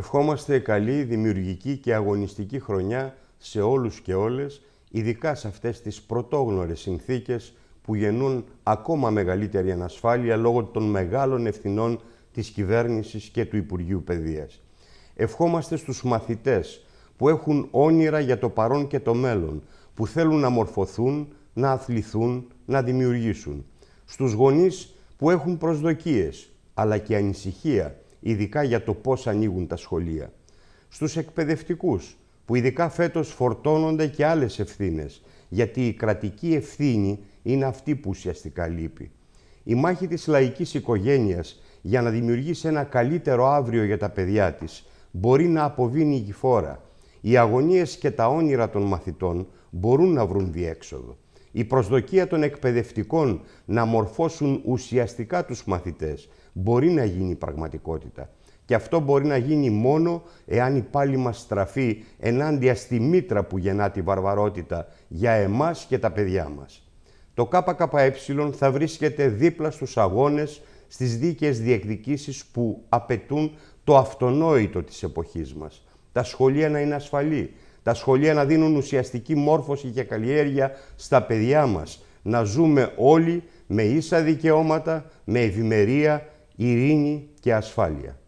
Ευχόμαστε καλή, δημιουργική και αγωνιστική χρονιά σε όλους και όλες, ειδικά σε αυτές τις πρωτόγνωρες συνθήκες που γεννούν ακόμα μεγαλύτερη ανασφάλεια λόγω των μεγάλων ευθυνών της κυβέρνησης και του Υπουργείου Παιδείας. Ευχόμαστε στους μαθητές που έχουν όνειρα για το παρόν και το μέλλον, που θέλουν να μορφωθούν, να αθληθούν, να δημιουργήσουν. Στους γονείς που έχουν προσδοκίες, αλλά και ανησυχία ειδικά για το πώς ανοίγουν τα σχολεία. Στους εκπαιδευτικούς, που ειδικά φέτος φορτώνονται και άλλες ευθύνες, γιατί η κρατική ευθύνη είναι αυτή που ουσιαστικά λείπει. Η μάχη της λαϊκής οικογένειας για να δημιουργήσει ένα καλύτερο αύριο για τα παιδιά της μπορεί να η γηφόρα. Οι αγωνίες και τα όνειρα των μαθητών μπορούν να βρουν διέξοδο. Η προσδοκία των εκπαιδευτικών να μορφώσουν ουσιαστικά τους μαθητές μπορεί να γίνει πραγματικότητα. Και αυτό μπορεί να γίνει μόνο εάν η πάλι μας στραφεί ενάντια στη μήτρα που γεννά τη βαρβαρότητα για εμάς και τα παιδιά μας. Το ΚΚΕ θα βρίσκεται δίπλα στους αγώνες, στις δίκαιες διεκδικήσεις που απαιτούν το αυτονόητο της εποχής μας. Τα σχολεία να είναι ασφαλή, τα σχολεία να δίνουν ουσιαστική μόρφωση και καλλιέργεια στα παιδιά μας, να ζούμε όλοι με ίσα δικαιώματα, με ευημερία, ειρήνη και ασφάλεια.